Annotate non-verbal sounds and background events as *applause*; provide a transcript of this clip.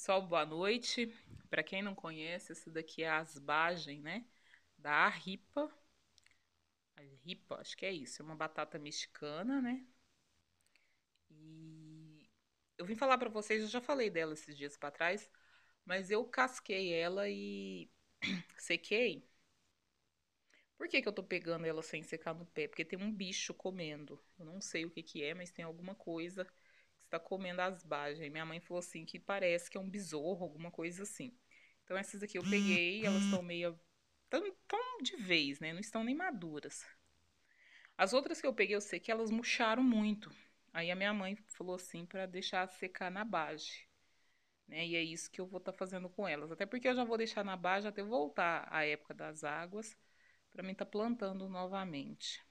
Pessoal, boa noite. Para quem não conhece, essa daqui é a asbagem, né? Da arripa. Ripa, acho que é isso. É uma batata mexicana, né? E eu vim falar para vocês, eu já falei dela esses dias para trás, mas eu casquei ela e *clears throat* sequei. Por que, que eu tô pegando ela sem secar no pé? Porque tem um bicho comendo. Eu não sei o que que é, mas tem alguma coisa está comendo as asbagem. Minha mãe falou assim que parece que é um besouro, alguma coisa assim. Então essas aqui eu peguei, elas estão meio tão, tão de vez, né? Não estão nem maduras. As outras que eu peguei, eu sei que elas murcharam muito. Aí a minha mãe falou assim para deixar secar na base. Né? E é isso que eu vou estar tá fazendo com elas. Até porque eu já vou deixar na base até voltar a época das águas para mim estar tá plantando novamente.